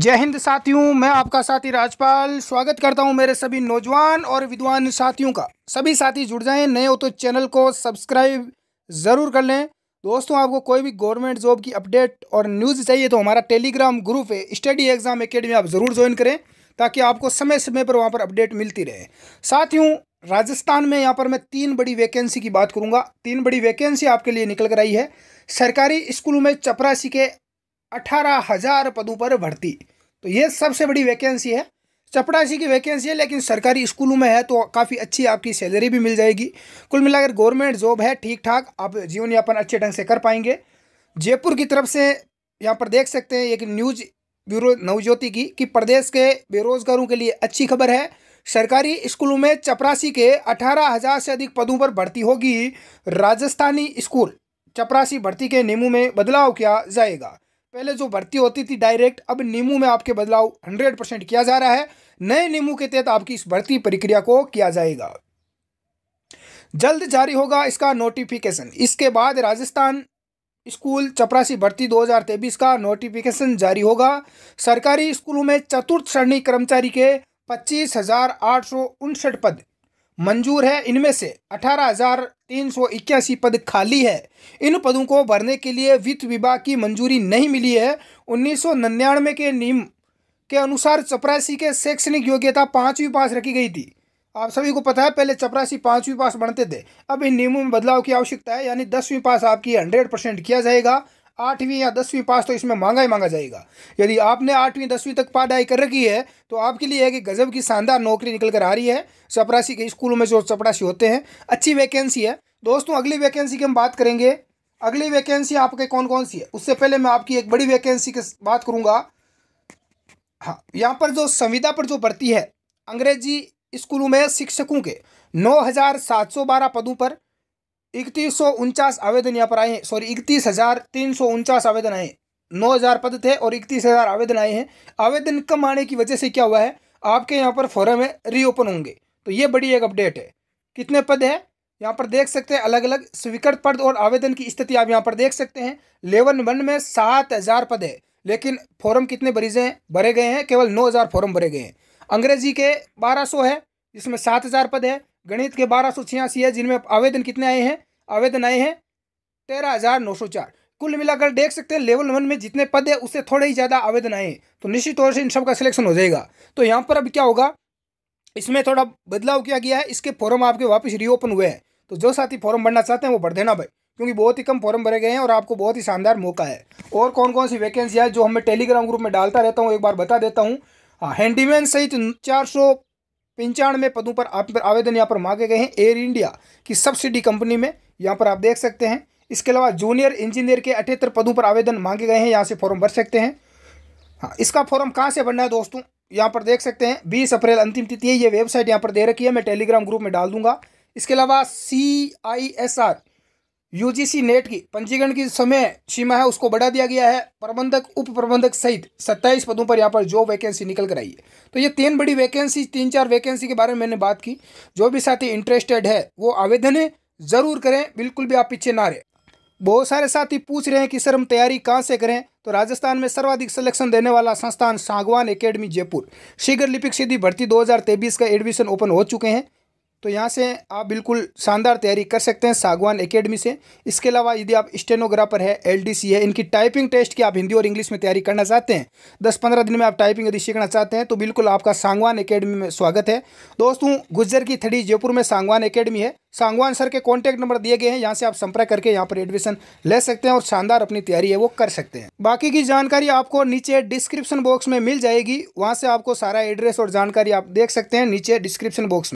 जय हिंद साथियों मैं आपका साथी राजपाल स्वागत करता हूं मेरे सभी नौजवान और विद्वान साथियों का सभी साथी जुड़ जाएं नए हो तो चैनल को सब्सक्राइब ज़रूर कर लें दोस्तों आपको कोई भी गवर्नमेंट जॉब की अपडेट और न्यूज़ चाहिए तो हमारा टेलीग्राम ग्रुप है स्टडी एग्ज़ाम एकेडमी आप ज़रूर ज्वाइन करें ताकि आपको समय समय पर वहाँ पर अपडेट मिलती रहे साथियों राजस्थान में यहाँ पर मैं तीन बड़ी वैकेंसी की बात करूँगा तीन बड़ी वैकेंसी आपके लिए निकल कर आई है सरकारी स्कूलों में चपरासी के अठारह हज़ार पदों पर भर्ती तो ये सबसे बड़ी वैकेंसी है चपड़ासी की वैकेंसी है लेकिन सरकारी स्कूलों में है तो काफ़ी अच्छी आपकी सैलरी भी मिल जाएगी कुल मिलाकर गवर्नमेंट जॉब है ठीक ठाक आप जीवन यापन अच्छे ढंग से कर पाएंगे जयपुर की तरफ से यहाँ पर देख सकते हैं एक न्यूज ब्यूरो नवज्योति की कि प्रदेश के बेरोजगारों के लिए अच्छी खबर है सरकारी स्कूलों में चपरासी के अठारह हज़ार से अधिक पदों पर भर्ती होगी राजस्थानी स्कूल चपरासी भर्ती के नियमों में बदलाव किया जाएगा पहले जो भर्ती होती थी डायरेक्ट अब नीमू में आपके बदलाव हंड्रेड परसेंट किया जा रहा है नए नीमू के तहत आपकी इस भर्ती प्रक्रिया को किया जाएगा जल्द जारी होगा इसका नोटिफिकेशन इसके बाद राजस्थान स्कूल चपरासी भर्ती 2023 का नोटिफिकेशन जारी होगा सरकारी स्कूलों में चतुर्थ श्रेणी कर्मचारी के पच्चीस पद मंजूर है इनमें से अठारह हजार तीन सौ इक्यासी पद खाली है इन पदों को भरने के लिए वित्त विभाग की मंजूरी नहीं मिली है उन्नीस सौ निन्यानवे के नियम के अनुसार चपरासी के शैक्षणिक योग्यता पाँचवीं पास रखी गई थी आप सभी को पता है पहले चपरासी पाँचवीं पास बनते थे अब इन नियमों में बदलाव की आवश्यकता है यानी दसवीं पास आपकी हंड्रेड परसेंट किया जाएगा आठवीं या दसवीं पास तो इसमें मांगा ही मांगा जाएगा यदि आपने आठवीं दसवीं तक पढ़ाई कर रखी है तो आपके लिए एक गजब की शानदार नौकरी निकल कर आ रही है चपरासी के स्कूलों में जो चपरासी होते हैं अच्छी वैकेंसी है दोस्तों अगली वैकेंसी की हम बात करेंगे अगली वैकेंसी आपके कौन कौन सी है उससे पहले मैं आपकी एक बड़ी वैकेंसी की बात करूँगा हाँ यहाँ पर जो संविदा पर जो भर्ती है अंग्रेजी स्कूलों में शिक्षकों के नौ पदों पर इकतीस सौ उनचास आवेदन यहाँ पर आए हैं सॉरी इकतीस हज़ार तीन सौ उनचास आवेदन आए नौ हज़ार पद थे और इकतीस हज़ार आवेदन आए हैं आवेदन कम आने की वजह से क्या हुआ है आपके यहाँ पर फॉरम है रीओपन होंगे तो ये बड़ी एक अपडेट है कितने पद हैं यहाँ पर देख सकते हैं अलग अलग स्वीकृत पद और आवेदन की स्थिति आप यहाँ पर देख सकते हैं लेवन वन में सात हज़ार पद है लेकिन फॉरम कितने भरीजे हैं भरे गए हैं केवल नौ हज़ार फॉरम भरे गए हैं अंग्रेजी के बारह सौ है जिसमें सात हज़ार पद है गणित के बारह सौ छियासी है जिनमें आवेदन कितने आए हैं आवेदन आए हैं तेरह हज़ार नौ सौ चार कुल मिलाकर देख सकते हैं लेवल वन में जितने पद है उससे थोड़े ही ज़्यादा आवेदन आए हैं तो निश्चित तौर से इन सब का सिलेक्शन हो जाएगा तो यहाँ पर अब क्या होगा इसमें थोड़ा बदलाव किया गया है इसके फॉर्म आपके वापस रीओपन हुए हैं तो जो साथी फॉर्म भरना चाहते हैं वो भर देना भाई क्योंकि बहुत ही कम फॉर्म भरे गए हैं और आपको बहुत ही शानदार मौका है और कौन कौन सी वैकेंसी है जो हमें टेलीग्राम ग्रुप में डालता रहता हूँ एक बार बता देता हूँ हैंडीमैन हाँ, सहित चार सौ पंचानवे पदों पर आवेदन यहाँ पर मांगे गए हैं एयर इंडिया की सब्सिडी कंपनी में यहाँ पर आप देख सकते हैं इसके अलावा जूनियर इंजीनियर के अठहत्तर पदों पर आवेदन मांगे गए हैं यहाँ से फॉर्म भर सकते हैं हाँ इसका फॉर्म कहाँ से भरना है दोस्तों यहाँ पर देख सकते हैं बीस अप्रैल अंतिम तिथि है ये वेबसाइट यहाँ पर दे रखी है मैं टेलीग्राम ग्रुप में डाल दूंगा इसके अलावा C I S R UGC NET की पंजीकरण की समय सीमा है उसको बढ़ा दिया गया है प्रबंधक उप प्रबंधक सहित सत्ताईस पदों पर यहाँ पर जो वैकेंसी निकल कर आई है तो ये तीन बड़ी वैकेंसी तीन चार वैकेंसी के बारे में मैंने बात की जो भी साथी इंटरेस्टेड है वो आवेदन है ज़रूर करें बिल्कुल भी आप पीछे ना रहें बहुत सारे साथी पूछ रहे हैं कि सर हम तैयारी कहाँ से करें तो राजस्थान में सर्वाधिक सिलेक्शन देने वाला संस्थान सागवान एकेडमी जयपुर शीघ्र लिपिक सीधी भर्ती 2023 का एडमिशन ओपन हो चुके हैं तो यहाँ से आप बिल्कुल शानदार तैयारी कर सकते हैं सागवान एकेडमी से इसके अलावा यदि आप स्टेनोग्राफर है एलडीसी है इनकी टाइपिंग टेस्ट की आप हिंदी और इंग्लिश में तैयारी करना चाहते हैं दस पंद्रह दिन में आप टाइपिंग यदि सीखना चाहते हैं तो बिल्कुल आपका सांगवान एकेडमी में स्वागत है दोस्तों गुजर की थड़ी जयपुर में सांगवान एकेडमी है सांगवान सर के कॉन्टैक्ट नंबर दिए गए हैं यहाँ से आप संपर्क करके यहाँ पर एडमिशन ले सकते हैं और शानदार अपनी तैयारी है वो कर सकते हैं बाकी की जानकारी आपको नीचे डिस्क्रिप्शन बॉक्स में मिल जाएगी वहाँ से आपको सारा एड्रेस और जानकारी आप देख सकते हैं नीचे डिस्क्रिप्शन बॉक्स में